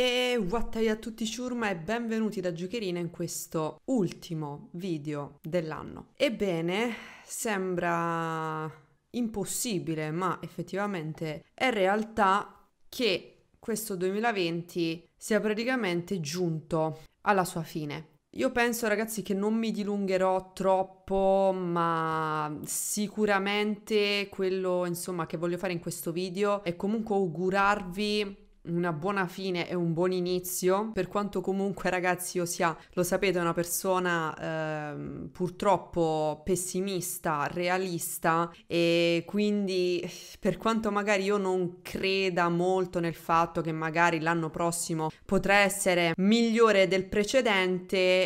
E Wattai a tutti ciurma e benvenuti da Giocherina in questo ultimo video dell'anno. Ebbene, sembra impossibile, ma effettivamente è realtà che questo 2020 sia praticamente giunto alla sua fine. Io penso ragazzi che non mi dilungherò troppo, ma sicuramente quello insomma che voglio fare in questo video è comunque augurarvi una buona fine e un buon inizio, per quanto comunque ragazzi io sia, lo sapete, una persona eh, purtroppo pessimista, realista e quindi per quanto magari io non creda molto nel fatto che magari l'anno prossimo potrà essere migliore del precedente,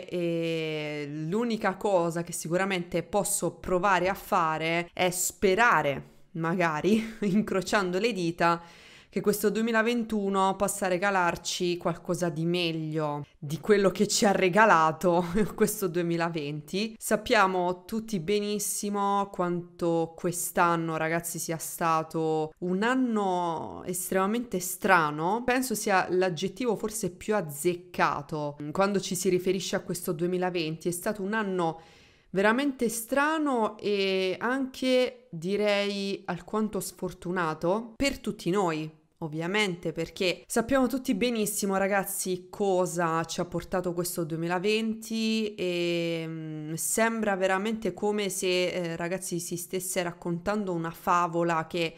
e l'unica cosa che sicuramente posso provare a fare è sperare magari incrociando le dita che questo 2021 possa regalarci qualcosa di meglio di quello che ci ha regalato questo 2020. Sappiamo tutti benissimo quanto quest'anno, ragazzi, sia stato un anno estremamente strano. Penso sia l'aggettivo forse più azzeccato quando ci si riferisce a questo 2020. È stato un anno veramente strano e anche direi alquanto sfortunato per tutti noi, Ovviamente perché sappiamo tutti benissimo ragazzi cosa ci ha portato questo 2020 e mm, sembra veramente come se eh, ragazzi si stesse raccontando una favola che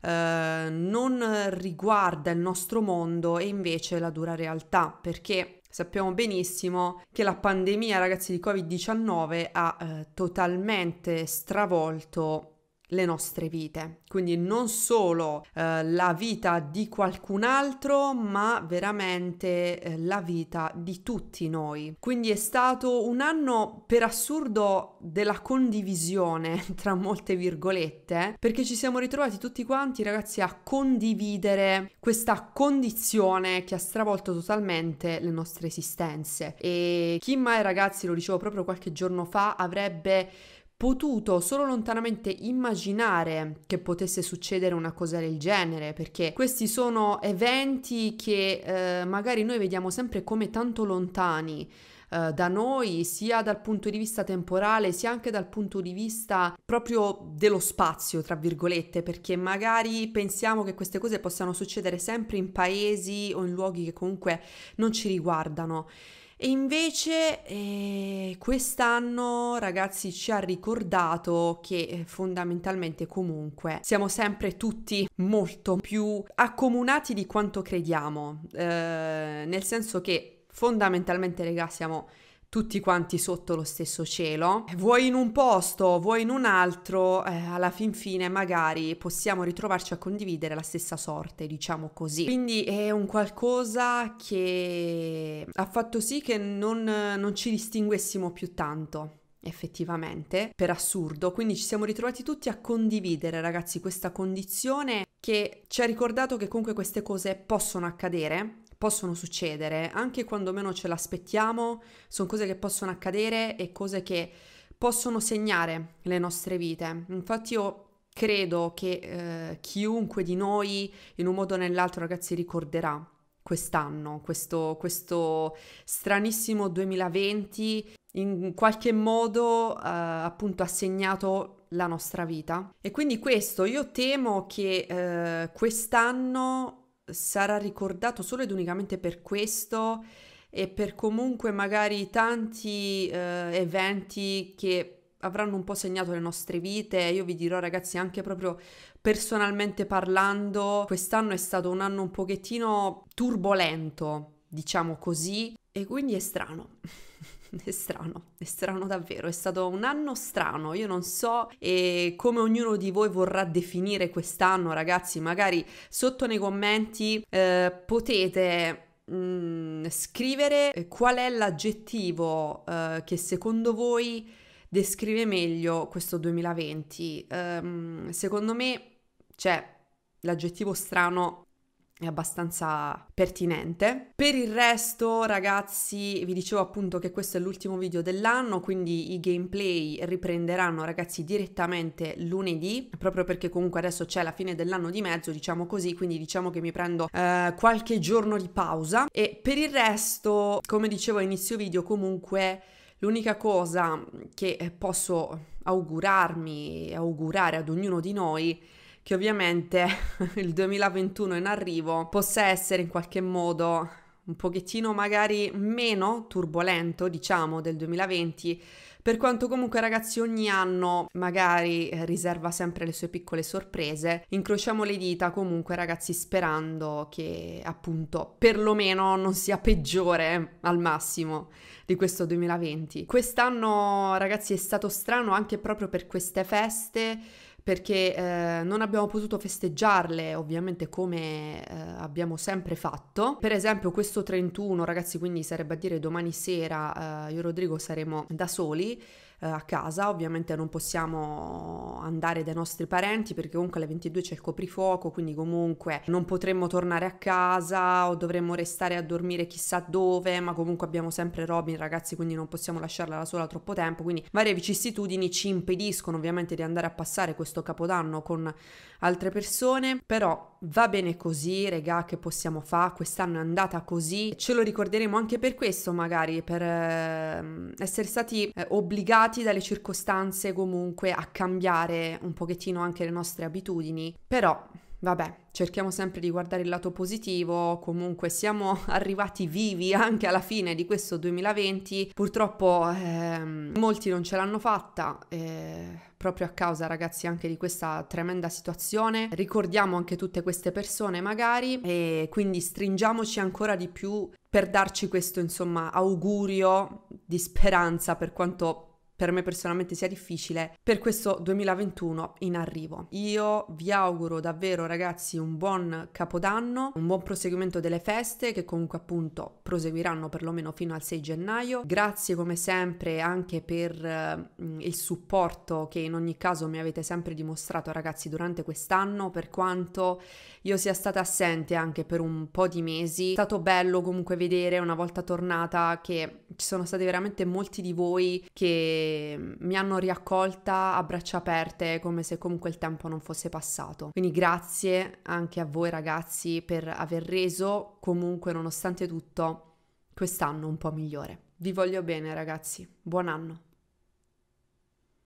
eh, non riguarda il nostro mondo e invece la dura realtà perché Sappiamo benissimo che la pandemia, ragazzi, di Covid-19 ha eh, totalmente stravolto le nostre vite, quindi non solo eh, la vita di qualcun altro, ma veramente eh, la vita di tutti noi. Quindi è stato un anno per assurdo della condivisione, tra molte virgolette, perché ci siamo ritrovati tutti quanti ragazzi a condividere questa condizione che ha stravolto totalmente le nostre esistenze. E chi mai ragazzi, lo dicevo proprio qualche giorno fa, avrebbe potuto solo lontanamente immaginare che potesse succedere una cosa del genere, perché questi sono eventi che eh, magari noi vediamo sempre come tanto lontani eh, da noi, sia dal punto di vista temporale, sia anche dal punto di vista proprio dello spazio, tra virgolette, perché magari pensiamo che queste cose possano succedere sempre in paesi o in luoghi che comunque non ci riguardano. E invece eh, quest'anno, ragazzi, ci ha ricordato che eh, fondamentalmente comunque siamo sempre tutti molto più accomunati di quanto crediamo, eh, nel senso che fondamentalmente, ragazzi, siamo tutti quanti sotto lo stesso cielo, eh, vuoi in un posto, vuoi in un altro, eh, alla fin fine magari possiamo ritrovarci a condividere la stessa sorte, diciamo così. Quindi è un qualcosa che ha fatto sì che non, non ci distinguessimo più tanto effettivamente, per assurdo. Quindi ci siamo ritrovati tutti a condividere, ragazzi, questa condizione che ci ha ricordato che comunque queste cose possono accadere, possono succedere anche quando meno ce l'aspettiamo, sono cose che possono accadere e cose che possono segnare le nostre vite. Infatti io credo che eh, chiunque di noi in un modo o nell'altro ragazzi ricorderà quest'anno, questo, questo stranissimo 2020 in qualche modo eh, appunto ha segnato la nostra vita e quindi questo io temo che eh, quest'anno sarà ricordato solo ed unicamente per questo e per comunque magari tanti eh, eventi che avranno un po' segnato le nostre vite. Io vi dirò, ragazzi, anche proprio personalmente parlando, quest'anno è stato un anno un pochettino turbolento, diciamo così, e quindi è strano. È strano, è strano davvero, è stato un anno strano, io non so eh, come ognuno di voi vorrà definire quest'anno, ragazzi, magari sotto nei commenti eh, potete mh, mm, scrivere eh, qual è l'aggettivo eh, che secondo voi descrive meglio questo 2020. Um, ehm, secondo me, cioè, l'aggettivo strano è abbastanza pertinente. Per il resto, ragazzi, vi dicevo appunto che questo è l'ultimo video dell'anno, quindi i gameplay riprenderanno, ragazzi, direttamente lunedì, proprio perché comunque adesso c'è la fine dell'anno di mezzo, diciamo così, quindi diciamo che mi prendo eh, qualche giorno di pausa e per il resto, come dicevo a inizio video, comunque L'unica cosa che posso augurarmi e augurare ad ognuno di noi è che ovviamente il 2021 in arrivo possa essere in qualche modo un pochettino magari meno turbolento, diciamo, del 2020, per quanto comunque ragazzi ogni anno magari eh, riserva sempre le sue piccole sorprese, incrociamo le dita comunque ragazzi sperando che appunto perlomeno non sia peggiore eh, al massimo di questo 2020. Quest'anno ragazzi è stato strano anche proprio per queste feste perché eh, non abbiamo potuto festeggiarle ovviamente come eh, abbiamo sempre fatto. Per esempio questo 31 ragazzi quindi sarebbe a dire domani sera eh, io e Rodrigo saremo da soli eh, a casa, ovviamente non possiamo andare dai nostri parenti perché comunque alle 22 c'è il coprifuoco, quindi comunque non potremmo tornare a casa o dovremmo restare a dormire chissà dove, ma comunque abbiamo sempre Robin ragazzi, quindi non possiamo lasciarla sola troppo tempo, quindi varie vicissitudini ci impediscono ovviamente di andare a passare questo capodanno con altre persone, però va bene così, regà, che possiamo fare? Quest'anno è andata così. Ce lo ricorderemo anche per questo, magari, per eh, essere stati eh, obbligati dalle circostanze comunque a cambiare un pochettino anche le nostre abitudini. Però vabbè, cerchiamo sempre di guardare il lato positivo, comunque siamo arrivati vivi anche alla fine di questo 2020, purtroppo ehm, molti non ce l'hanno fatta. Eh, proprio a causa ragazzi anche di questa tremenda situazione ricordiamo anche tutte queste persone magari e quindi stringiamoci ancora di più per darci questo insomma augurio di speranza per quanto per me personalmente sia difficile per questo 2021 in arrivo. Io vi auguro davvero ragazzi un buon capodanno, un buon proseguimento delle feste che comunque appunto proseguiranno perlomeno fino al 6 gennaio. Grazie come sempre anche per eh, il supporto che in ogni caso mi avete sempre dimostrato ragazzi durante quest'anno per quanto io sia stata assente anche per un po' di mesi. È stato bello comunque vedere una volta tornata che ci sono stati veramente molti di voi che Ehm, mi hanno riaccolta a braccia aperte come se comunque il tempo non fosse passato. Quindi grazie anche a voi ragazzi per aver reso comunque nonostante tutto quest'anno un po' migliore. Vi voglio bene ragazzi, buon anno!